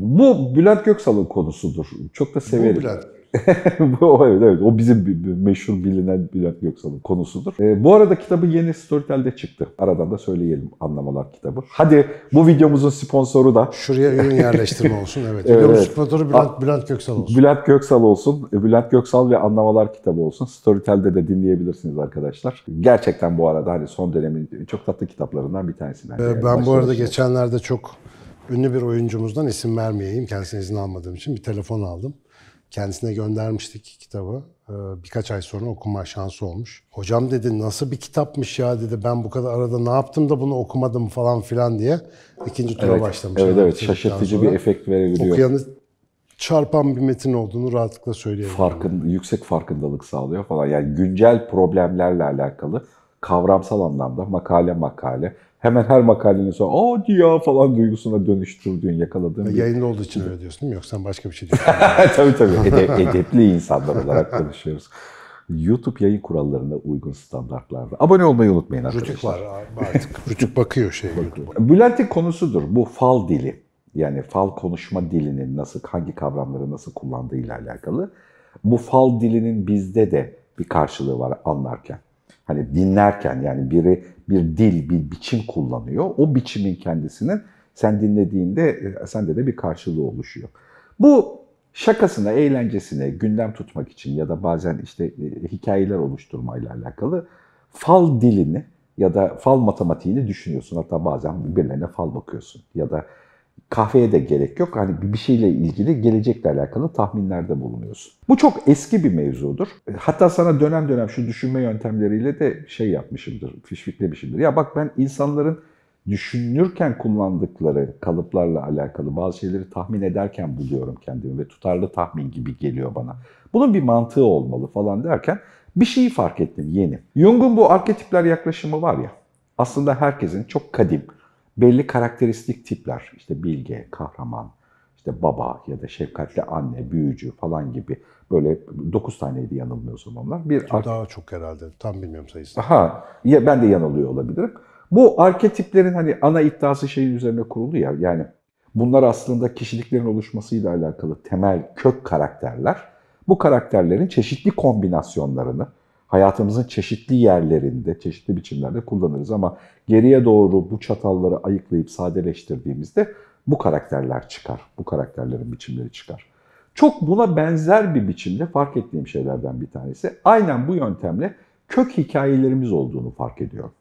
Bu Bülent Göksal'ın konusudur. Çok da severim. Bu Bülent. bu, evet, evet, o bizim meşhur bilinen Bülent Göksal'ın konusudur. E, bu arada kitabı yeni Storytel'de çıktı. Aradan da söyleyelim anlamalar kitabı. Hadi bu videomuzun sponsoru da. Şuraya ürün yerleştirme olsun. Evet. evet. Videomuzun sponsoru Bülent, Bülent Göksal olsun. Bülent Göksal olsun. E, Bülent Göksal ve Anlamalar kitabı olsun. Storytel'de de dinleyebilirsiniz arkadaşlar. Gerçekten bu arada hani son dönemin çok tatlı kitaplarından bir tanesi. Ben, ee, ben bu arada geçenlerde çok ünlü bir oyuncumuzdan isim vermeyeyim. Kendisine izin almadığım için bir telefon aldım. Kendisine göndermiştik kitabı. Ee, birkaç ay sonra okuma şansı olmuş. Hocam dedi nasıl bir kitapmış ya dedi. Ben bu kadar arada ne yaptım da bunu okumadım falan filan diye. ikinci tura evet, başlamış. Evet evet şaşırtıcı bir efekt verebiliyor. Okuyanı çarpan bir metin olduğunu rahatlıkla söyleyebilirim. Farkın, yüksek farkındalık sağlıyor falan. Yani güncel problemlerle alakalı kavramsal anlamda makale makale hemen her makalenin sonra o diyor falan duygusuna dönüştürdüğün, yakaladığın ya, bir... Yayında olduğu için öyle diyorsun değil mi? Yoksa başka bir şey diyorsun. tabii tabii. Edep, edepli insanlar olarak konuşuyoruz. YouTube yayın kurallarına uygun standartlarda. Abone olmayı unutmayın arkadaşlar. Rütük var artık. Rütük bakıyor şey YouTube'a. Bülent'in konusudur bu fal dili. Yani fal konuşma dilinin nasıl, hangi kavramları nasıl kullandığıyla alakalı. Bu fal dilinin bizde de bir karşılığı var anlarken. Hani dinlerken yani biri bir dil, bir biçim kullanıyor. O biçimin kendisinin sen dinlediğinde e, sende de bir karşılığı oluşuyor. Bu şakasına, eğlencesine, gündem tutmak için ya da bazen işte e, hikayeler oluşturmayla alakalı fal dilini ya da fal matematiğini düşünüyorsun. Hatta bazen birilerine fal bakıyorsun ya da kahveye de gerek yok. Hani bir şeyle ilgili gelecekle alakalı tahminlerde bulunuyorsun. Bu çok eski bir mevzudur. E, hatta sana dönem dönem şu düşünme yöntemleriyle de şey yapmışımdır, fişfiklemişimdir. Ya bak ben insanların düşünürken kullandıkları kalıplarla alakalı bazı şeyleri tahmin ederken buluyorum kendimi ve tutarlı tahmin gibi geliyor bana. Bunun bir mantığı olmalı falan derken bir şeyi fark ettim yeni. Jung'un bu arketipler yaklaşımı var ya aslında herkesin çok kadim belli karakteristik tipler, işte bilge, kahraman, işte baba ya da şefkatli anne, büyücü falan gibi böyle 9 taneydi yanılmıyorsam onlar. Bir ar- daha çok herhalde. Tam bilmiyorum sayısını. Ha, ya ben de yanılıyor olabilirim. Bu arketiplerin hani ana iddiası şeyin üzerine kurulu ya. Yani bunlar aslında kişiliklerin oluşmasıyla alakalı temel kök karakterler. Bu karakterlerin çeşitli kombinasyonlarını hayatımızın çeşitli yerlerinde, çeşitli biçimlerde kullanırız ama geriye doğru bu çatalları ayıklayıp sadeleştirdiğimizde bu karakterler çıkar. Bu karakterlerin biçimleri çıkar. Çok buna benzer bir biçimde fark ettiğim şeylerden bir tanesi aynen bu yöntemle kök hikayelerimiz olduğunu fark ediyorum.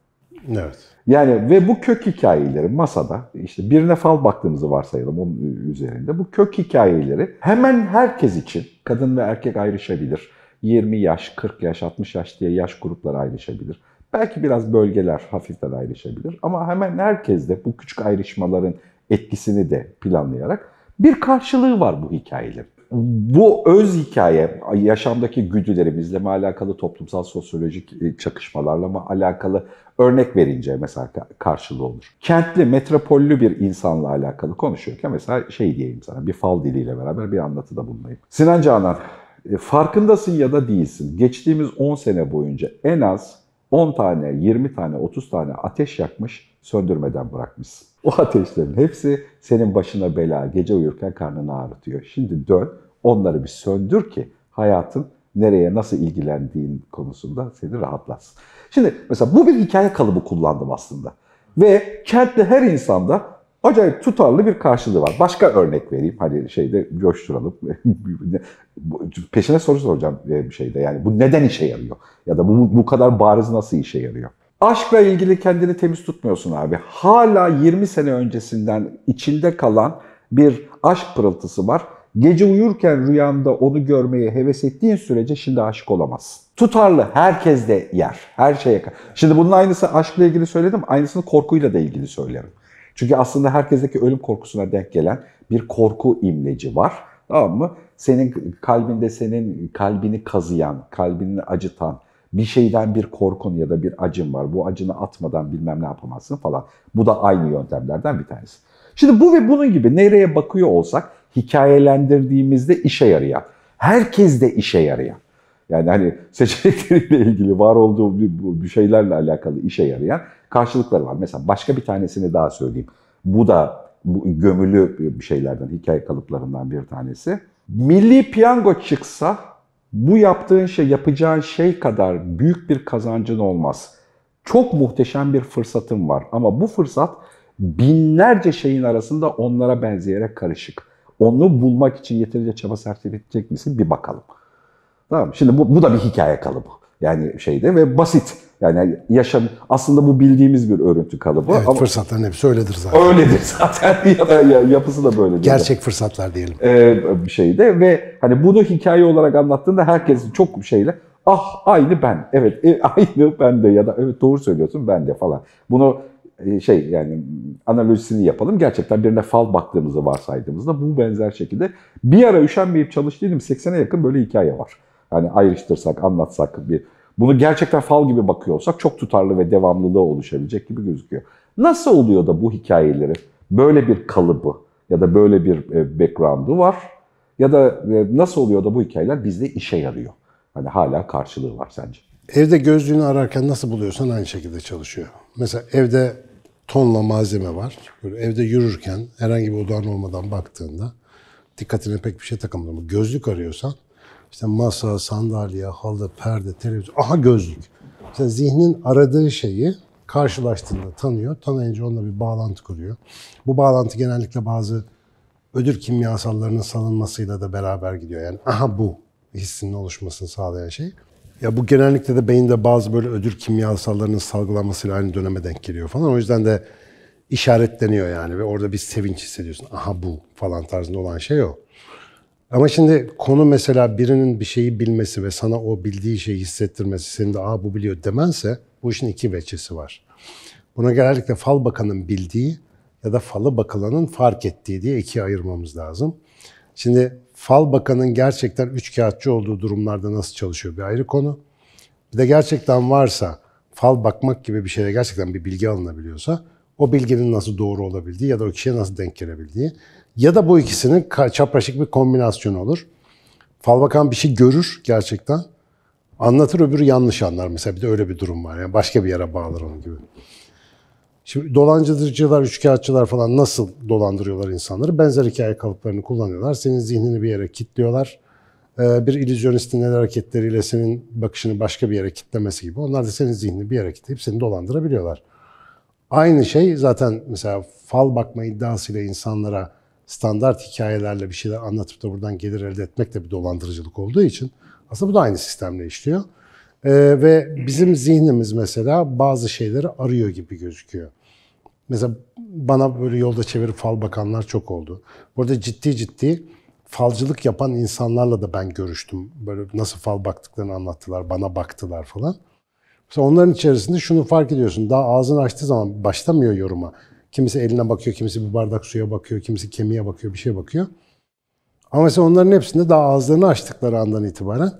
Evet. Yani ve bu kök hikayeleri masada işte birine fal baktığımızı varsayalım onun üzerinde. Bu kök hikayeleri hemen herkes için kadın ve erkek ayrışabilir. 20 yaş, 40 yaş, 60 yaş diye yaş grupları ayrışabilir. Belki biraz bölgeler hafiften ayrışabilir ama hemen herkes de bu küçük ayrışmaların etkisini de planlayarak bir karşılığı var bu hikayelerin. Bu öz hikaye, yaşamdaki güdülerimizle mi alakalı, toplumsal sosyolojik e, çakışmalarla mı alakalı örnek verince mesela karşılığı olur. Kentli, metropollü bir insanla alakalı konuşuyorken mesela şey diyeyim sana, bir fal diliyle beraber bir anlatıda bulunayım. Sinan Canan, e, farkındasın ya da değilsin. Geçtiğimiz 10 sene boyunca en az 10 tane, 20 tane, 30 tane ateş yakmış, söndürmeden bırakmışsın. O ateşlerin hepsi senin başına bela, gece uyurken karnını ağrıtıyor. Şimdi dön, onları bir söndür ki hayatın nereye nasıl ilgilendiğin konusunda seni rahatlatsın. Şimdi mesela bu bir hikaye kalıbı kullandım aslında. Ve kentte her insanda Acayip tutarlı bir karşılığı var. Başka örnek vereyim hani şeyde coşturalım. Peşine soru soracağım e, bir şeyde yani bu neden işe yarıyor? Ya da bu, bu kadar bariz nasıl işe yarıyor? Aşkla ilgili kendini temiz tutmuyorsun abi. Hala 20 sene öncesinden içinde kalan bir aşk pırıltısı var. Gece uyurken rüyanda onu görmeye heves ettiğin sürece şimdi aşık olamazsın. Tutarlı herkes de yer. Her şeye. Şimdi bunun aynısı aşkla ilgili söyledim. Aynısını korkuyla da ilgili söylerim. Çünkü aslında herkesteki ölüm korkusuna denk gelen bir korku imleci var. Tamam mı? Senin kalbinde senin kalbini kazıyan, kalbini acıtan bir şeyden bir korkun ya da bir acın var. Bu acını atmadan bilmem ne yapamazsın falan. Bu da aynı yöntemlerden bir tanesi. Şimdi bu ve bunun gibi nereye bakıyor olsak hikayelendirdiğimizde işe yarıyor. herkes de işe yarıyor. Yani hani seçenekleriyle ilgili var olduğu bir şeylerle alakalı işe yarayan karşılıkları var. Mesela başka bir tanesini daha söyleyeyim. Bu da bu gömülü bir şeylerden, hikaye kalıplarından bir tanesi. Milli piyango çıksa bu yaptığın şey, yapacağın şey kadar büyük bir kazancın olmaz. Çok muhteşem bir fırsatın var ama bu fırsat binlerce şeyin arasında onlara benzeyerek karışık. Onu bulmak için yeterince çaba sarf edecek misin bir bakalım. Tamam Şimdi bu, bu da bir hikaye kalıbı. Yani şeyde ve basit. Yani yaşam aslında bu bildiğimiz bir örüntü kalıbı. Evet, ama fırsatların hepsi öyledir zaten. Öyledir zaten. ya Yapısı da böyle. Gerçek fırsatlar diyelim. Ee, şeyde ve hani bunu hikaye olarak anlattığında herkes çok şeyle ah aynı ben. Evet e, aynı ben de ya da evet doğru söylüyorsun ben de falan. Bunu e, şey yani analojisini yapalım. Gerçekten birine fal baktığımızı varsaydığımızda bu benzer şekilde bir ara üşenmeyip çalıştıydım 80'e yakın böyle hikaye var hani ayrıştırsak, anlatsak bir bunu gerçekten fal gibi bakıyorsak çok tutarlı ve devamlılığı oluşabilecek gibi gözüküyor. Nasıl oluyor da bu hikayeleri böyle bir kalıbı ya da böyle bir e, background'u var ya da e, nasıl oluyor da bu hikayeler bizde işe yarıyor? Hani hala karşılığı var sence? Evde gözlüğünü ararken nasıl buluyorsan aynı şekilde çalışıyor. Mesela evde tonla malzeme var. Böyle evde yürürken herhangi bir odan olmadan baktığında dikkatine pek bir şey takılmıyor. Gözlük arıyorsan işte masa, sandalye, halı, perde, televizyon, aha gözlük. İşte zihnin aradığı şeyi karşılaştığında tanıyor. Tanıyınca onunla bir bağlantı kuruyor. Bu bağlantı genellikle bazı ödül kimyasallarının salınmasıyla da beraber gidiyor. Yani aha bu hissinin oluşmasını sağlayan şey. Ya bu genellikle de beyinde bazı böyle ödül kimyasallarının salgılanmasıyla aynı döneme denk geliyor falan. O yüzden de işaretleniyor yani ve orada bir sevinç hissediyorsun. Aha bu falan tarzında olan şey o. Ama şimdi konu mesela birinin bir şeyi bilmesi ve sana o bildiği şeyi hissettirmesi, senin de aa bu biliyor demense bu işin iki veçesi var. Buna genellikle fal bakanın bildiği ya da falı bakılanın fark ettiği diye ikiye ayırmamız lazım. Şimdi fal bakanın gerçekten üç kağıtçı olduğu durumlarda nasıl çalışıyor bir ayrı konu. Bir de gerçekten varsa fal bakmak gibi bir şeyle gerçekten bir bilgi alınabiliyorsa o bilginin nasıl doğru olabildiği ya da o kişiye nasıl denk gelebildiği ya da bu ikisinin çapraşık bir kombinasyonu olur. Falbakan bir şey görür gerçekten. Anlatır öbürü yanlış anlar mesela. Bir de öyle bir durum var. Yani başka bir yere bağlar onun gibi. Şimdi dolandırıcılar, üçkağıtçılar falan nasıl dolandırıyorlar insanları? Benzer hikaye kalıplarını kullanıyorlar. Senin zihnini bir yere kilitliyorlar. Ee, bir illüzyonistin el hareketleriyle senin bakışını başka bir yere kitlemesi gibi. Onlar da senin zihnini bir yere kitleyip seni dolandırabiliyorlar. Aynı şey zaten mesela fal bakma iddiasıyla insanlara standart hikayelerle bir şeyler anlatıp da buradan gelir elde etmek de bir dolandırıcılık olduğu için aslında bu da aynı sistemle işliyor. Ee, ve bizim zihnimiz mesela bazı şeyleri arıyor gibi gözüküyor. Mesela bana böyle yolda çevirip fal bakanlar çok oldu. Burada ciddi ciddi falcılık yapan insanlarla da ben görüştüm. Böyle nasıl fal baktıklarını anlattılar, bana baktılar falan. Mesela onların içerisinde şunu fark ediyorsun. Daha ağzını açtığı zaman başlamıyor yoruma. Kimisi eline bakıyor, kimisi bir bardak suya bakıyor, kimisi kemiğe bakıyor, bir şeye bakıyor. Ama sen onların hepsinde daha ağızlarını açtıkları andan itibaren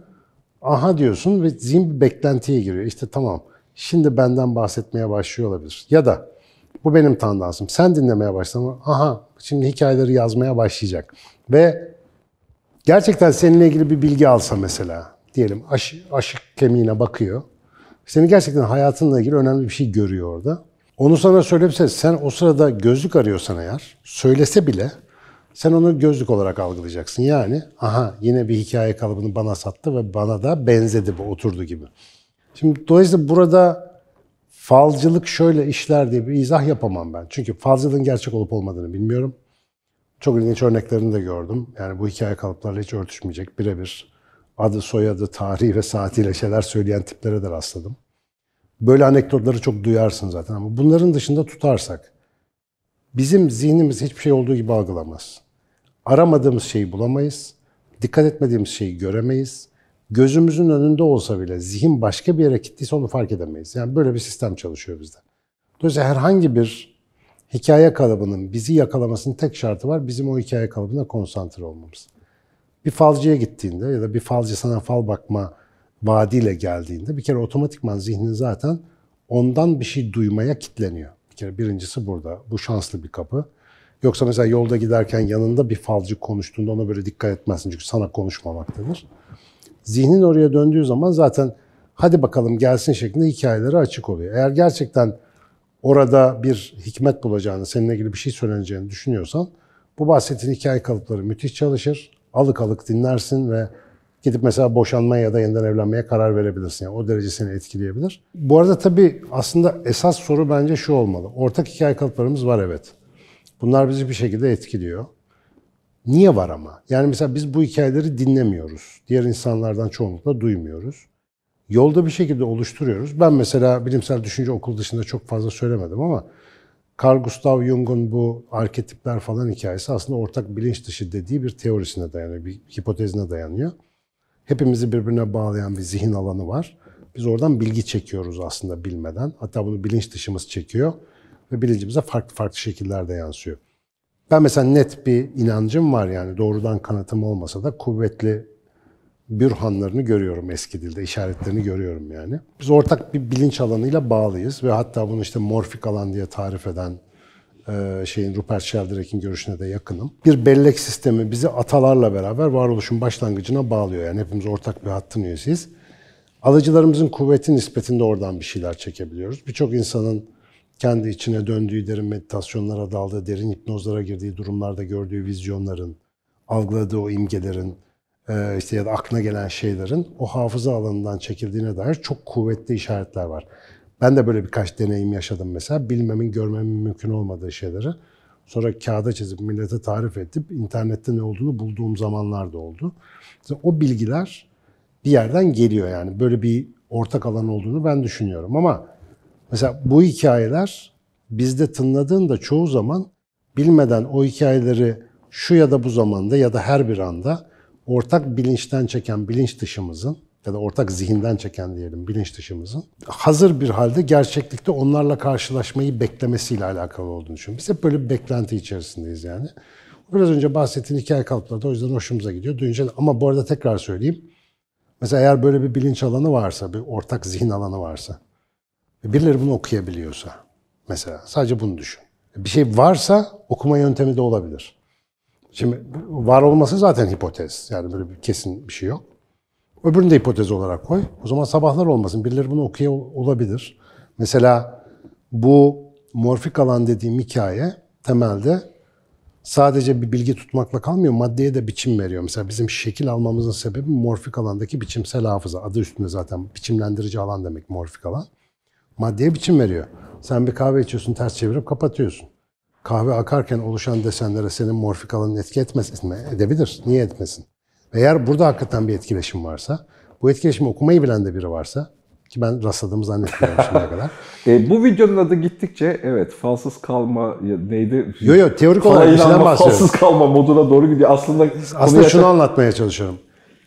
aha diyorsun ve zihin bir beklentiye giriyor. İşte tamam şimdi benden bahsetmeye başlıyor olabilir. Ya da bu benim tandansım. Sen dinlemeye başlama. Aha şimdi hikayeleri yazmaya başlayacak. Ve gerçekten seninle ilgili bir bilgi alsa mesela. Diyelim aş, aşık kemiğine bakıyor. seni gerçekten hayatınla ilgili önemli bir şey görüyor orada. Onu sana söylemse sen o sırada gözlük arıyorsan eğer söylese bile sen onu gözlük olarak algılayacaksın. Yani aha yine bir hikaye kalıbını bana sattı ve bana da benzedi bu oturdu gibi. Şimdi dolayısıyla burada falcılık şöyle işler diye bir izah yapamam ben. Çünkü falcılığın gerçek olup olmadığını bilmiyorum. Çok ilginç örneklerini de gördüm. Yani bu hikaye kalıplarla hiç örtüşmeyecek birebir adı, soyadı, tarihi ve saatiyle şeyler söyleyen tiplere de rastladım. Böyle anekdotları çok duyarsın zaten ama bunların dışında tutarsak bizim zihnimiz hiçbir şey olduğu gibi algılamaz. Aramadığımız şeyi bulamayız, dikkat etmediğimiz şeyi göremeyiz. Gözümüzün önünde olsa bile zihin başka bir yere gittiyse onu fark edemeyiz. Yani böyle bir sistem çalışıyor bizde. Dolayısıyla herhangi bir hikaye kalıbının bizi yakalamasının tek şartı var. Bizim o hikaye kalıbına konsantre olmamız. Bir falcıya gittiğinde ya da bir falcı sana fal bakma vaadiyle geldiğinde bir kere otomatikman zihnin zaten ondan bir şey duymaya kitleniyor. Bir kere birincisi burada. Bu şanslı bir kapı. Yoksa mesela yolda giderken yanında bir falcı konuştuğunda ona böyle dikkat etmezsin. Çünkü sana konuşmamak denir. Zihnin oraya döndüğü zaman zaten hadi bakalım gelsin şeklinde hikayeleri açık oluyor. Eğer gerçekten orada bir hikmet bulacağını, seninle ilgili bir şey söyleneceğini düşünüyorsan bu bahsettiğin hikaye kalıpları müthiş çalışır. Alık alık dinlersin ve gidip mesela boşanmaya ya da yeniden evlenmeye karar verebilirsin. Yani o derece seni etkileyebilir. Bu arada tabii aslında esas soru bence şu olmalı. Ortak hikaye kalıplarımız var evet. Bunlar bizi bir şekilde etkiliyor. Niye var ama? Yani mesela biz bu hikayeleri dinlemiyoruz. Diğer insanlardan çoğunlukla duymuyoruz. Yolda bir şekilde oluşturuyoruz. Ben mesela bilimsel düşünce okul dışında çok fazla söylemedim ama Carl Gustav Jung'un bu arketipler falan hikayesi aslında ortak bilinç dışı dediği bir teorisine dayanıyor, bir hipotezine dayanıyor hepimizi birbirine bağlayan bir zihin alanı var. Biz oradan bilgi çekiyoruz aslında bilmeden. Hatta bunu bilinç dışımız çekiyor ve bilincimize farklı farklı şekillerde yansıyor. Ben mesela net bir inancım var yani doğrudan kanıtım olmasa da kuvvetli bürhanlarını görüyorum eski dilde, işaretlerini görüyorum yani. Biz ortak bir bilinç alanıyla bağlıyız ve hatta bunu işte morfik alan diye tarif eden e, şeyin Rupert Sheldrake'in görüşüne de yakınım. Bir bellek sistemi bizi atalarla beraber varoluşun başlangıcına bağlıyor. Yani hepimiz ortak bir hattın üyesiyiz. Alıcılarımızın kuvveti nispetinde oradan bir şeyler çekebiliyoruz. Birçok insanın kendi içine döndüğü derin meditasyonlara daldığı, derin hipnozlara girdiği durumlarda gördüğü vizyonların, algıladığı o imgelerin, e, işte ya da aklına gelen şeylerin o hafıza alanından çekildiğine dair çok kuvvetli işaretler var. Ben de böyle birkaç deneyim yaşadım mesela. Bilmemin, görmemin mümkün olmadığı şeyleri. Sonra kağıda çizip millete tarif edip internette ne olduğunu bulduğum zamanlar da oldu. Mesela o bilgiler bir yerden geliyor yani. Böyle bir ortak alan olduğunu ben düşünüyorum ama mesela bu hikayeler bizde tınladığında çoğu zaman bilmeden o hikayeleri şu ya da bu zamanda ya da her bir anda ortak bilinçten çeken bilinç dışımızın ya da ortak zihinden çeken diyelim bilinç dışımızın hazır bir halde gerçeklikte onlarla karşılaşmayı beklemesiyle alakalı olduğunu düşünüyorum. Biz hep böyle bir beklenti içerisindeyiz yani. Biraz önce bahsettiğin hikaye kalıpları da o yüzden hoşumuza gidiyor. Duyunca ama bu arada tekrar söyleyeyim. Mesela eğer böyle bir bilinç alanı varsa, bir ortak zihin alanı varsa, birileri bunu okuyabiliyorsa mesela sadece bunu düşün. Bir şey varsa okuma yöntemi de olabilir. Şimdi var olması zaten hipotez. Yani böyle bir kesin bir şey yok. Öbürünü de hipotez olarak koy. O zaman sabahlar olmasın. Birileri bunu okuyor olabilir. Mesela bu morfik alan dediğim hikaye temelde sadece bir bilgi tutmakla kalmıyor, maddeye de biçim veriyor. Mesela bizim şekil almamızın sebebi morfik alandaki biçimsel hafıza. Adı üstünde zaten biçimlendirici alan demek morfik alan. Maddeye biçim veriyor. Sen bir kahve içiyorsun, ters çevirip kapatıyorsun. Kahve akarken oluşan desenlere senin morfik alanın etki etmez. Edebilir. Niye etmesin? Eğer burada hakikaten bir etkileşim varsa, bu etkileşimi okumayı bilen de biri varsa ki ben rastladığımı zannetmiyorum şimdiye kadar. e, bu videonun adı gittikçe evet falsız kalma neydi? Yo yo teorik olarak bir şeyden bahsediyorum. Falsız kalma moduna doğru gidiyor. Aslında aslında şunu yaşa... anlatmaya çalışıyorum.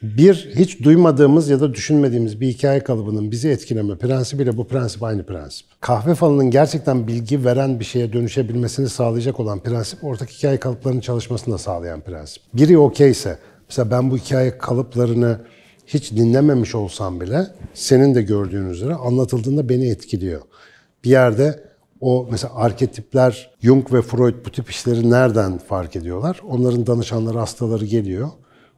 Bir, hiç duymadığımız ya da düşünmediğimiz bir hikaye kalıbının bizi etkileme prensibiyle bu prensip aynı prensip. Kahve falının gerçekten bilgi veren bir şeye dönüşebilmesini sağlayacak olan prensip, ortak hikaye kalıplarının çalışmasını da sağlayan prensip. Biri okeyse, Mesela ben bu hikaye kalıplarını hiç dinlememiş olsam bile senin de gördüğün üzere anlatıldığında beni etkiliyor. Bir yerde o mesela arketipler Jung ve Freud bu tip işleri nereden fark ediyorlar? Onların danışanları, hastaları geliyor.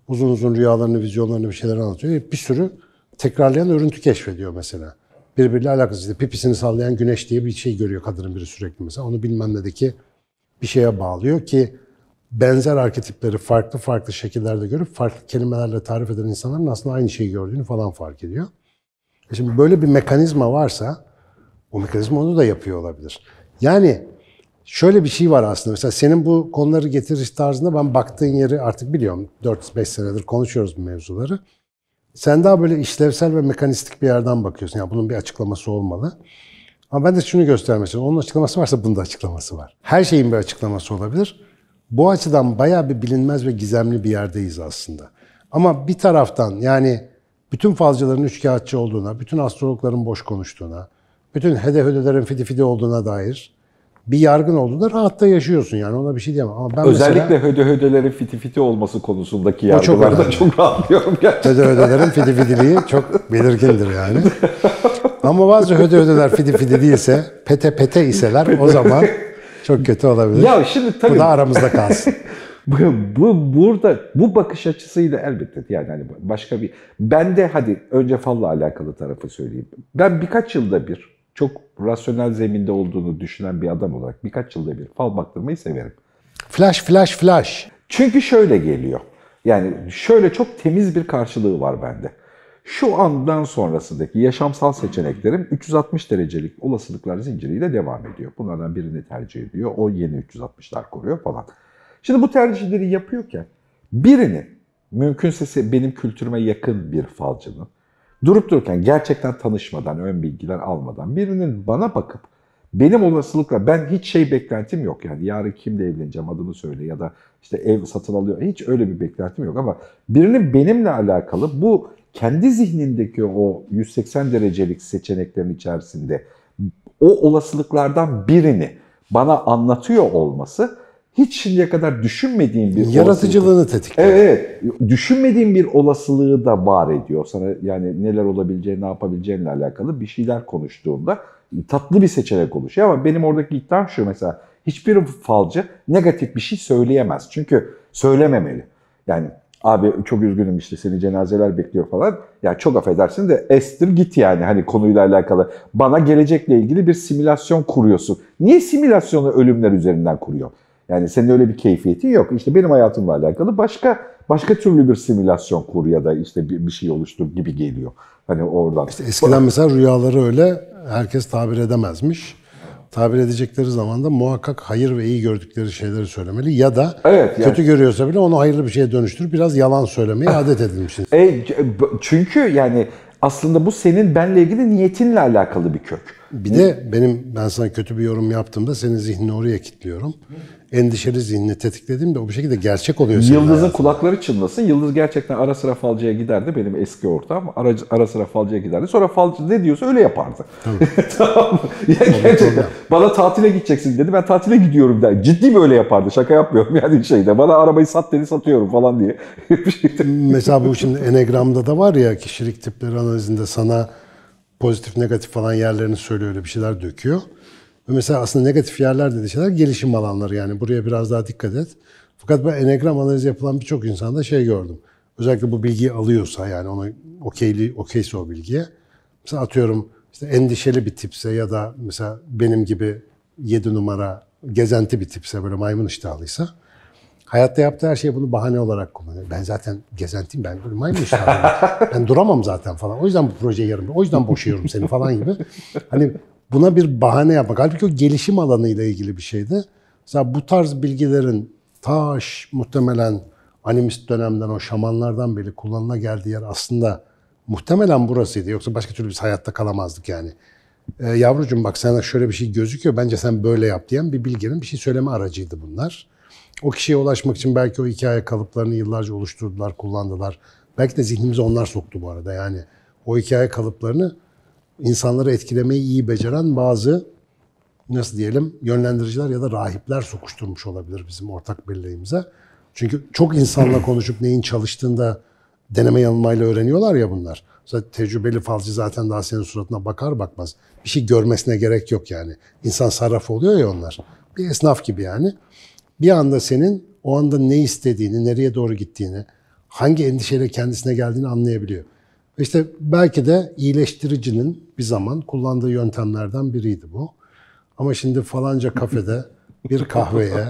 Uzun uzun rüyalarını, vizyonlarını bir şeyler anlatıyor. Bir sürü tekrarlayan örüntü keşfediyor mesela. Birbiriyle alakasız. İşte pipisini sallayan güneş diye bir şey görüyor kadının biri sürekli mesela. Onu bilmem nedeki bir şeye bağlıyor ki benzer arketipleri farklı farklı şekillerde görüp farklı kelimelerle tarif eden insanların aslında aynı şeyi gördüğünü falan fark ediyor. E şimdi böyle bir mekanizma varsa o mekanizma onu da yapıyor olabilir. Yani şöyle bir şey var aslında. Mesela senin bu konuları getiriş tarzında ben baktığın yeri artık biliyorum. 4-5 senedir konuşuyoruz bu mevzuları. Sen daha böyle işlevsel ve mekanistik bir yerden bakıyorsun. Yani bunun bir açıklaması olmalı. Ama ben de şunu göstermek istiyorum. Onun açıklaması varsa bunun da açıklaması var. Her şeyin bir açıklaması olabilir. Bu açıdan bayağı bir bilinmez ve gizemli bir yerdeyiz aslında. Ama bir taraftan yani bütün falcıların üçkağıtçı olduğuna, bütün astrologların boş konuştuğuna, bütün hedefelerin fidi fidi olduğuna dair bir yargın olduğunda rahatta yaşıyorsun yani ona bir şey diyemem. Ama ben Özellikle mesela, höde hödelerin fiti fiti olması konusundaki yargılarda çok, çok rahatlıyorum gerçekten. Höde hödelerin fiti fitiliği çok belirgindir yani. Ama bazı höde hödeler fiti fiti değilse, pete pete iseler o zaman Çok kötü olabilir. Ya şimdi tabii. Bu da aramızda kalsın. bu, bu, burada bu bakış açısıyla elbette yani hani başka bir ben de hadi önce falla alakalı tarafı söyleyeyim. Ben birkaç yılda bir çok rasyonel zeminde olduğunu düşünen bir adam olarak birkaç yılda bir fal baktırmayı severim. Flash flash flash. Çünkü şöyle geliyor. Yani şöyle çok temiz bir karşılığı var bende. Şu andan sonrasındaki yaşamsal seçeneklerim 360 derecelik olasılıklar zinciriyle devam ediyor. Bunlardan birini tercih ediyor. O yeni 360'lar koruyor falan. Şimdi bu tercihleri yapıyorken birini mümkünse benim kültürüme yakın bir falcının durup dururken gerçekten tanışmadan, ön bilgiler almadan birinin bana bakıp benim olasılıkla ben hiç şey beklentim yok yani yarın kimle evleneceğim adını söyle ya da işte ev satın alıyor hiç öyle bir beklentim yok ama birinin benimle alakalı bu kendi zihnindeki o 180 derecelik seçeneklerin içerisinde o olasılıklardan birini bana anlatıyor olması hiç şimdiye kadar düşünmediğim bir yaratıcılığını tetikliyor. Evet, düşünmediğim bir olasılığı da var ediyor. Sana yani neler olabileceği, ne yapabileceğinle alakalı bir şeyler konuştuğunda tatlı bir seçenek oluşuyor ama benim oradaki iddiam şu mesela hiçbir falcı negatif bir şey söyleyemez. Çünkü söylememeli. Yani Abi çok üzgünüm işte seni cenazeler bekliyor falan. Ya çok affedersin de estir git yani hani konuyla alakalı. Bana gelecekle ilgili bir simülasyon kuruyorsun. Niye simülasyonu ölümler üzerinden kuruyor? Yani senin öyle bir keyfiyetin yok. İşte benim hayatımla alakalı başka başka türlü bir simülasyon kur ya da işte bir, bir şey oluştur gibi geliyor. Hani oradan. İşte eskiden mesela rüyaları öyle herkes tabir edemezmiş tabir edecekleri zaman da muhakkak hayır ve iyi gördükleri şeyleri söylemeli ya da evet, yani. kötü görüyorsa bile onu hayırlı bir şeye dönüştür. Biraz yalan söylemeye ah. adet edilmişsin. E, çünkü yani aslında bu senin benle ilgili niyetinle alakalı bir kök. Bir de benim ben sana kötü bir yorum yaptığımda senin zihnini oraya kilitliyorum endişeli zihnini tetikledim de o bir şekilde gerçek oluyor. Yıldız'ın kulakları çınlasın. Yıldız gerçekten ara sıra falcıya giderdi. Benim eski ortam. Ara, ara sıra falcıya giderdi. Sonra falcı ne diyorsa öyle yapardı. Tamam. tamam. Ya yani gerçekten bana tatile gideceksin dedi. Ben tatile gidiyorum der. Ciddi böyle yapardı. Şaka yapmıyorum yani şeyde. Bana arabayı sat dedi satıyorum falan diye. Mesela bu şimdi Enegram'da da var ya kişilik tipleri analizinde sana pozitif negatif falan yerlerini söylüyor öyle bir şeyler döküyor. Ve mesela aslında negatif yerler dediği şeyler gelişim alanları yani buraya biraz daha dikkat et. Fakat ben enegram analizi yapılan birçok insanda şey gördüm. Özellikle bu bilgiyi alıyorsa yani ona okeyli, okeyse o bilgiye. Mesela atıyorum işte endişeli bir tipse ya da mesela benim gibi 7 numara gezenti bir tipse böyle maymun iştahlıysa hayatta yaptığı her şeyi bunu bahane olarak kullanıyor. Ben zaten gezentiyim ben böyle maymun iştahlıyım. ben duramam zaten falan. O yüzden bu projeyi yarım. O yüzden boşuyorum seni falan gibi. Hani buna bir bahane yapmak. Halbuki o gelişim alanıyla ilgili bir şeydi. Mesela bu tarz bilgilerin taş muhtemelen animist dönemden o şamanlardan beri kullanıla geldiği yer aslında muhtemelen burasıydı. Yoksa başka türlü biz hayatta kalamazdık yani. E, yavrucuğum bak sana şöyle bir şey gözüküyor. Bence sen böyle yap diyen bir bilginin bir şey söyleme aracıydı bunlar. O kişiye ulaşmak için belki o hikaye kalıplarını yıllarca oluşturdular, kullandılar. Belki de zihnimize onlar soktu bu arada yani. O hikaye kalıplarını insanları etkilemeyi iyi beceren bazı nasıl diyelim yönlendiriciler ya da rahipler sokuşturmuş olabilir bizim ortak birliğimize. Çünkü çok insanla hmm. konuşup neyin çalıştığında deneme yanılmayla öğreniyorlar ya bunlar. Zaten tecrübeli falcı zaten daha senin suratına bakar bakmaz. Bir şey görmesine gerek yok yani. İnsan sarraf oluyor ya onlar. Bir esnaf gibi yani. Bir anda senin o anda ne istediğini, nereye doğru gittiğini, hangi endişeyle kendisine geldiğini anlayabiliyor. İşte belki de iyileştiricinin bir zaman kullandığı yöntemlerden biriydi bu. Ama şimdi falanca kafede bir kahveye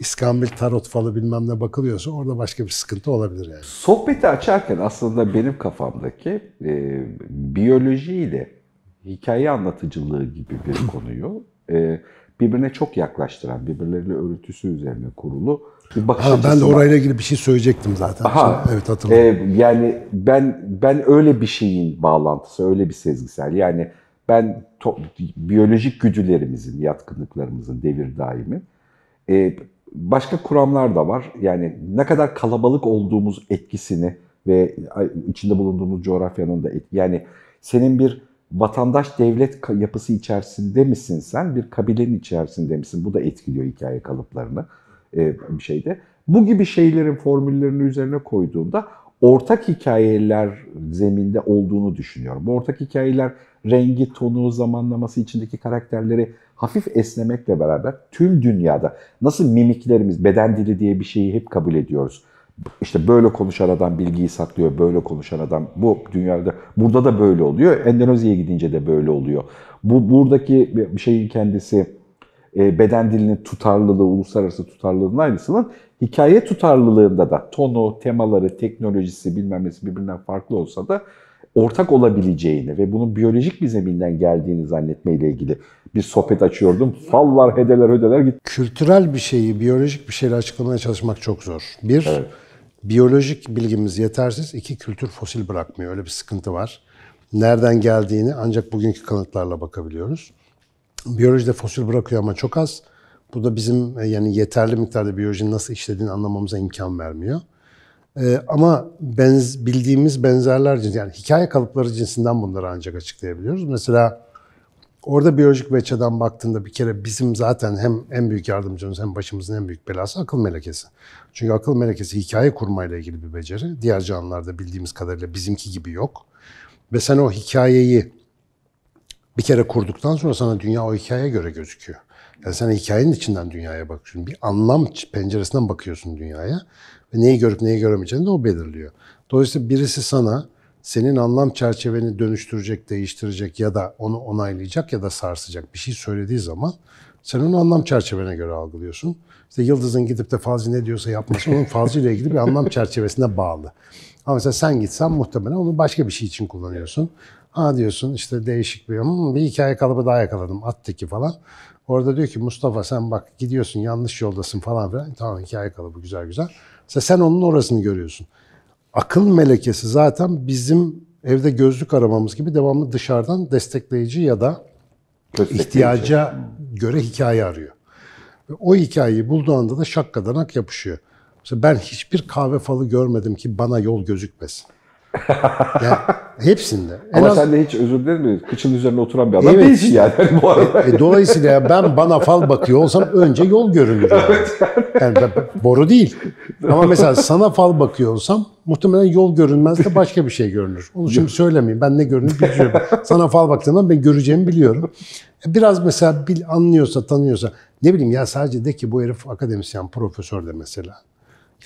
iskambil tarot falı bilmem ne bakılıyorsa orada başka bir sıkıntı olabilir yani. Sohbeti açarken aslında benim kafamdaki e, ile hikaye anlatıcılığı gibi bir konuyu e, birbirine çok yaklaştıran, birbirleriyle örüntüsü üzerine kurulu bir bakış ha, ben de orayla var. ilgili bir şey söyleyecektim zaten. Aha, Şimdi, evet hatırladım. E, yani ben ben öyle bir şeyin bağlantısı, öyle bir sezgisel. Yani ben to, biyolojik güdülerimizin, yatkınlıklarımızın devir daimi. E, başka kuramlar da var. Yani ne kadar kalabalık olduğumuz etkisini ve içinde bulunduğumuz coğrafyanın da etki. Yani senin bir vatandaş devlet yapısı içerisinde misin sen? Bir kabilenin içerisinde misin? Bu da etkiliyor hikaye kalıplarını bir e, şeyde Bu gibi şeylerin formüllerini üzerine koyduğunda ortak hikayeler zeminde olduğunu düşünüyorum. Bu ortak hikayeler rengi, tonu, zamanlaması içindeki karakterleri hafif esnemekle beraber tüm dünyada nasıl mimiklerimiz, beden dili diye bir şeyi hep kabul ediyoruz. İşte böyle konuşan adam bilgiyi saklıyor, böyle konuşan adam bu dünyada burada da böyle oluyor. Endonezya'ya gidince de böyle oluyor. Bu buradaki bir şeyin kendisi e, beden dilinin tutarlılığı, uluslararası tutarlılığının aynısının hikaye tutarlılığında da tonu, temaları, teknolojisi bilmem nesi birbirinden farklı olsa da ortak olabileceğini ve bunun biyolojik bir zeminden geldiğini zannetmeyle ilgili bir sohbet açıyordum. Fallar, hedeler, ödeler git. Kültürel bir şeyi, biyolojik bir şeyle açıklamaya çalışmak çok zor. Bir, evet. biyolojik bilgimiz yetersiz. iki kültür fosil bırakmıyor. Öyle bir sıkıntı var. Nereden geldiğini ancak bugünkü kanıtlarla bakabiliyoruz. Biyolojide fosil bırakıyor ama çok az. Bu da bizim e, yani yeterli miktarda biyolojinin nasıl işlediğini anlamamıza imkan vermiyor. Ee, ama benz, bildiğimiz benzerler cins, yani hikaye kalıpları cinsinden bunları ancak açıklayabiliyoruz. Mesela orada biyolojik veçeden baktığında bir kere bizim zaten hem en büyük yardımcımız hem başımızın en büyük belası akıl melekesi. Çünkü akıl melekesi hikaye kurmayla ilgili bir beceri. Diğer canlılarda bildiğimiz kadarıyla bizimki gibi yok. Ve sen o hikayeyi bir kere kurduktan sonra sana dünya o hikayeye göre gözüküyor. Yani sen hikayenin içinden dünyaya bakıyorsun. Bir anlam penceresinden bakıyorsun dünyaya. Ve neyi görüp neyi göremeyeceğini de o belirliyor. Dolayısıyla birisi sana senin anlam çerçeveni dönüştürecek, değiştirecek ya da onu onaylayacak ya da sarsacak bir şey söylediği zaman sen onu anlam çerçevene göre algılıyorsun. İşte Yıldız'ın gidip de Fazlı ne diyorsa yapması onun Fazlı ile ilgili bir anlam çerçevesine bağlı. Ama mesela sen gitsen muhtemelen onu başka bir şey için kullanıyorsun. Aa diyorsun işte değişik bir, hmm, bir hikaye kalıbı daha yakaladım attaki falan. Orada diyor ki Mustafa sen bak gidiyorsun yanlış yoldasın falan filan. Tamam hikaye kalıbı güzel güzel. Mesela sen onun orasını görüyorsun. Akıl melekesi zaten bizim evde gözlük aramamız gibi devamlı dışarıdan destekleyici ya da destekleyici. ihtiyaca göre hikaye arıyor. Ve o hikayeyi bulduğu anda da şakkadanak yapışıyor. Mesela ben hiçbir kahve falı görmedim ki bana yol gözükmesin. Ya, hepsinde. En Ama az... sen de hiç özür dilerim mi? Kıçın üzerine oturan bir adam evet. değilsin yani hani bu arada. E, e, dolayısıyla ben bana fal bakıyor olsam önce yol görünür. Yani. Evet. Yani, yani boru değil. Ama mesela sana fal bakıyor olsam muhtemelen yol görünmez de başka bir şey görünür. Onu şimdi söylemeyeyim. Ben ne görünür biliyorum. sana fal baktığımda ben göreceğimi biliyorum. E, biraz mesela bil, anlıyorsa, tanıyorsa ne bileyim ya sadece de ki bu herif akademisyen, profesör de mesela.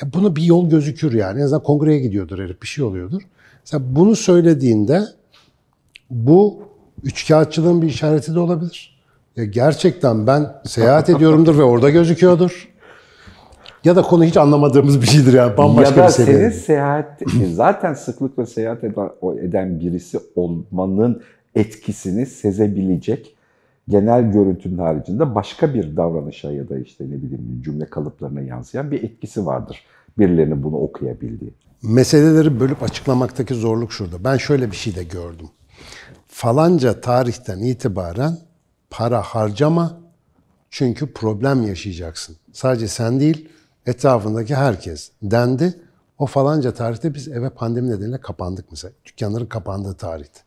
Ya bunu bir yol gözükür yani. En azından kongreye gidiyordur herif, bir şey oluyordur. Mesela bunu söylediğinde bu üçkağıtçılığın bir işareti de olabilir. Ya gerçekten ben seyahat ediyorumdur ve orada gözüküyordur. Ya da konu hiç anlamadığımız bir şeydir yani bambaşka ya da bir seviye. senin seyahat e, zaten sıklıkla seyahat eden birisi olmanın etkisini sezebilecek genel görüntünün haricinde başka bir davranışa ya da işte ne bileyim cümle kalıplarına yansıyan bir etkisi vardır. Birilerinin bunu okuyabildiği. Meseleleri bölüp açıklamaktaki zorluk şurada. Ben şöyle bir şey de gördüm. Falanca tarihten itibaren para harcama çünkü problem yaşayacaksın. Sadece sen değil, etrafındaki herkes dendi. O falanca tarihte biz eve pandemi nedeniyle kapandık mesela. Dükkanların kapandığı tarihte.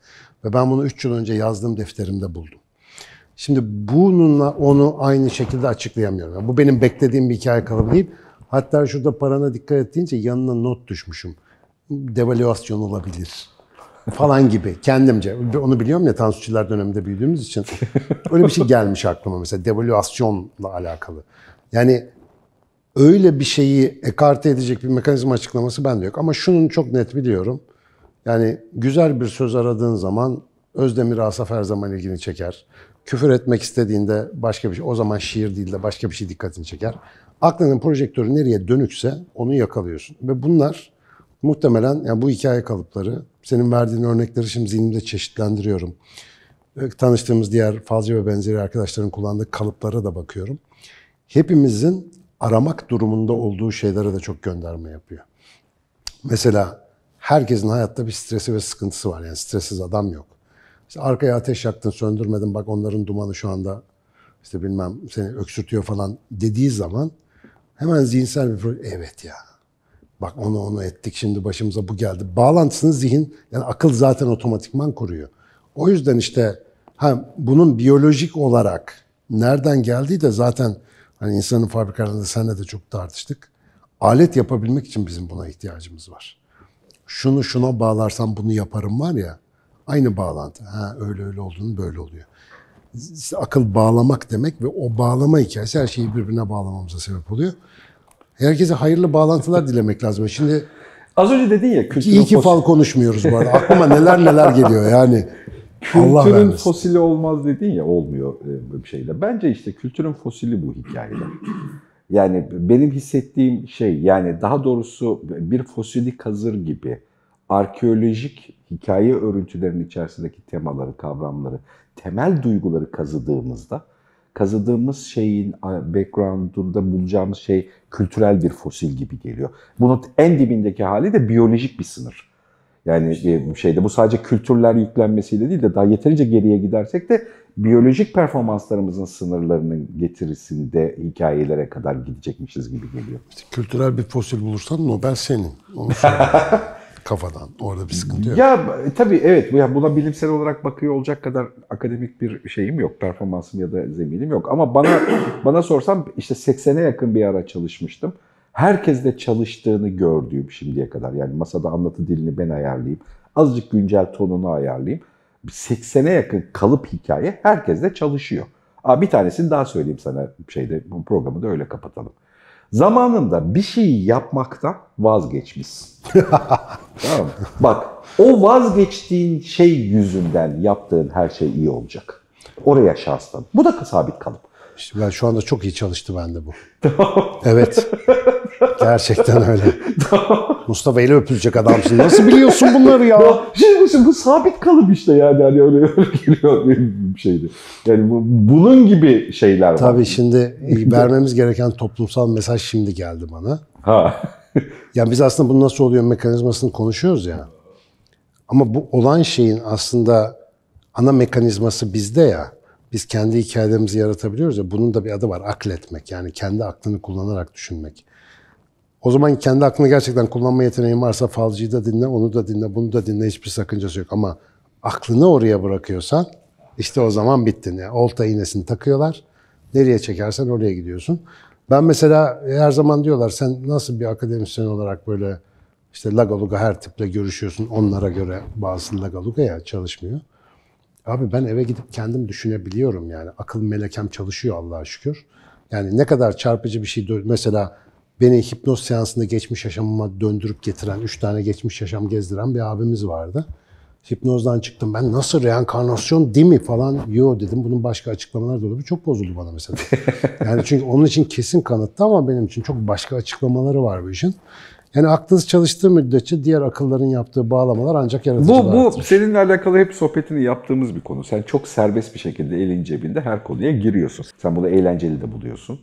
Ve ben bunu 3 yıl önce yazdığım defterimde buldum. Şimdi bununla onu aynı şekilde açıklayamıyorum. Yani bu benim beklediğim bir hikaye kalıbı değil. Hatta şurada parana dikkat ettiğince yanına not düşmüşüm. Devalüasyon olabilir falan gibi kendimce. Onu biliyorum ya Tansuçiler döneminde büyüdüğümüz için. Öyle bir şey gelmiş aklıma mesela devalüasyonla alakalı. Yani öyle bir şeyi ekarte edecek bir mekanizma açıklaması bende yok. Ama şunun çok net biliyorum. Yani güzel bir söz aradığın zaman Özdemir Asaf her zaman ilgini çeker küfür etmek istediğinde başka bir şey, o zaman şiir değil de başka bir şey dikkatini çeker. Aklının projektörü nereye dönükse onu yakalıyorsun. Ve bunlar muhtemelen yani bu hikaye kalıpları, senin verdiğin örnekleri şimdi zihnimde çeşitlendiriyorum. Ee, tanıştığımız diğer fazla ve benzeri arkadaşların kullandığı kalıplara da bakıyorum. Hepimizin aramak durumunda olduğu şeylere de çok gönderme yapıyor. Mesela herkesin hayatta bir stresi ve sıkıntısı var. Yani stressiz adam yok. İşte arkaya ateş yaktın söndürmedin bak onların dumanı şu anda işte bilmem seni öksürtüyor falan dediği zaman hemen zihinsel bir problem. Evet ya bak onu onu ettik şimdi başımıza bu geldi. Bağlantısını zihin yani akıl zaten otomatikman kuruyor. O yüzden işte hem bunun biyolojik olarak nereden geldiği de zaten hani insanın fabrikalarında senle de çok tartıştık. Alet yapabilmek için bizim buna ihtiyacımız var. Şunu şuna bağlarsam bunu yaparım var ya. Aynı bağlantı. Ha öyle öyle olduğunu böyle oluyor. İşte akıl bağlamak demek ve o bağlama hikayesi her şeyi birbirine bağlamamıza sebep oluyor. Herkese hayırlı bağlantılar dilemek lazım. Şimdi Az önce dedin ya kültürün İyi ki fal konuşmuyoruz bu arada. Aklıma neler neler geliyor yani. kültürün fosili olmaz dedin ya olmuyor e, bir şeyle. Bence işte kültürün fosili bu hikayede. Yani benim hissettiğim şey yani daha doğrusu bir fosili kazır gibi arkeolojik hikaye örüntülerinin içerisindeki temaları, kavramları, temel duyguları kazıdığımızda kazıdığımız şeyin background'unda bulacağımız şey kültürel bir fosil gibi geliyor. Bunun en dibindeki hali de biyolojik bir sınır. Yani şeyde bu sadece kültürler yüklenmesiyle değil de daha yeterince geriye gidersek de biyolojik performanslarımızın sınırlarının getirisinde hikayelere kadar gidecekmişiz gibi geliyor. İşte kültürel bir fosil bulursan Nobel senin. kafadan. Orada bir sıkıntı yok. Ya e, tabii evet ya buna bilimsel olarak bakıyor olacak kadar akademik bir şeyim yok. Performansım ya da zeminim yok. Ama bana bana sorsam işte 80'e yakın bir ara çalışmıştım. Herkes de çalıştığını gördüğüm şimdiye kadar. Yani masada anlatı dilini ben ayarlayayım. Azıcık güncel tonunu ayarlayayım. 80'e yakın kalıp hikaye herkes de çalışıyor. Aa, bir tanesini daha söyleyeyim sana şeyde bu programı da öyle kapatalım. Zamanında bir şey yapmaktan vazgeçmişsin. tamam Bak o vazgeçtiğin şey yüzünden yaptığın her şey iyi olacak. Oraya şanslan. Bu da sabit kalıp. İşte ben şu anda çok iyi çalıştı bende bu. Tamam. Evet. Gerçekten öyle. Mustafa ile öpülecek adamsın. Nasıl biliyorsun bunları ya? şimdi şey bu sabit kalıp işte yani. yani öyle, öyle geliyor bir şeydi. Yani bu, bunun gibi şeyler var. Tabii şimdi vermemiz gereken toplumsal mesaj şimdi geldi bana. Ha. yani biz aslında bu nasıl oluyor mekanizmasını konuşuyoruz ya. Ama bu olan şeyin aslında ana mekanizması bizde ya. Biz kendi hikayelerimizi yaratabiliyoruz ya. Bunun da bir adı var. Akletmek. Yani kendi aklını kullanarak düşünmek. O zaman kendi aklını gerçekten kullanma yeteneğin varsa falcıyı da dinle, onu da dinle, bunu da dinle. Hiçbir sakıncası yok ama aklını oraya bırakıyorsan işte o zaman bittin. Yani olta iğnesini takıyorlar. Nereye çekersen oraya gidiyorsun. Ben mesela her zaman diyorlar sen nasıl bir akademisyen olarak böyle işte lagaluga her tiple görüşüyorsun. Onlara göre bazı lagaluga ya çalışmıyor. Abi ben eve gidip kendim düşünebiliyorum yani. Akıl melekem çalışıyor Allah'a şükür. Yani ne kadar çarpıcı bir şey mesela beni hipnoz seansında geçmiş yaşamıma döndürüp getiren, üç tane geçmiş yaşam gezdiren bir abimiz vardı. Hipnozdan çıktım ben nasıl reenkarnasyon değil mi falan yo dedim. Bunun başka açıklamaları da olabilir. Çok bozuldu bana mesela. yani çünkü onun için kesin kanıttı ama benim için çok başka açıklamaları var bu işin. Yani aklınız çalıştığı müddetçe diğer akılların yaptığı bağlamalar ancak yaratıcılığa Bu, bu artır. seninle alakalı hep sohbetini yaptığımız bir konu. Sen çok serbest bir şekilde elin cebinde her konuya giriyorsun. Sen bunu eğlenceli de buluyorsun.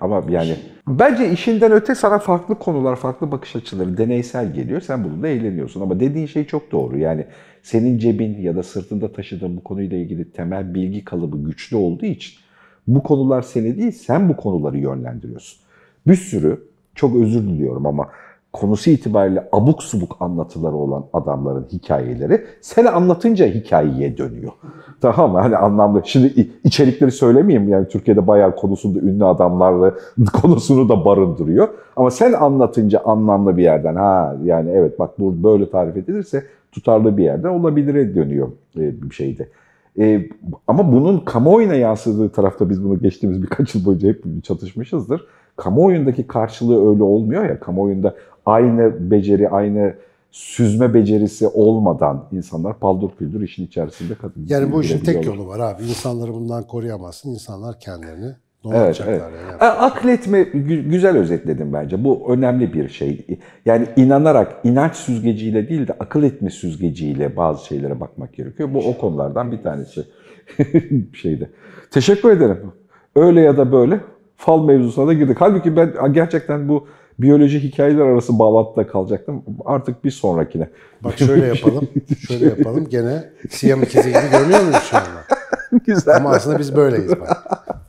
Ama yani bence işinden öte sana farklı konular, farklı bakış açıları deneysel geliyor. Sen bununla eğleniyorsun. Ama dediğin şey çok doğru. Yani senin cebin ya da sırtında taşıdığın bu konuyla ilgili temel bilgi kalıbı güçlü olduğu için bu konular seni değil, sen bu konuları yönlendiriyorsun. Bir sürü, çok özür diliyorum ama konusu itibariyle abuk subuk anlatıları olan adamların hikayeleri sen anlatınca hikayeye dönüyor. tamam mı? Hani anlamlı. Şimdi içerikleri söylemeyeyim yani Türkiye'de bayağı konusunda ünlü adamlarla konusunu da barındırıyor. Ama sen anlatınca anlamlı bir yerden ha yani evet bak bu böyle tarif edilirse tutarlı bir yerden olabilire dönüyor e, bir şeyde. E, ama bunun kamuoyuna yansıdığı tarafta biz bunu geçtiğimiz birkaç yıl boyunca hep çatışmışızdır. Kamuoyundaki karşılığı öyle olmuyor ya. Kamuoyunda aynı beceri, aynı süzme becerisi olmadan insanlar paldır küldür işin içerisinde kadın. Yani bu işin tek yolu var abi. İnsanları bundan koruyamazsın. İnsanlar kendilerini Evet, evet. Yani. Akletme güzel özetledim bence. Bu önemli bir şey. Yani inanarak inanç süzgeciyle değil de akıl etme süzgeciyle bazı şeylere bakmak gerekiyor. Bu o konulardan bir tanesi. şeydi. Teşekkür ederim. Öyle ya da böyle fal mevzusuna da girdik. Halbuki ben gerçekten bu biyoloji hikayeler arası bağlantıda kalacaktım. Artık bir sonrakine. Bak şöyle yapalım. şöyle yapalım. Gene siyam ikizi gibi görünüyor muyuz şu anda? Güzel. Ama aslında biz böyleyiz bak.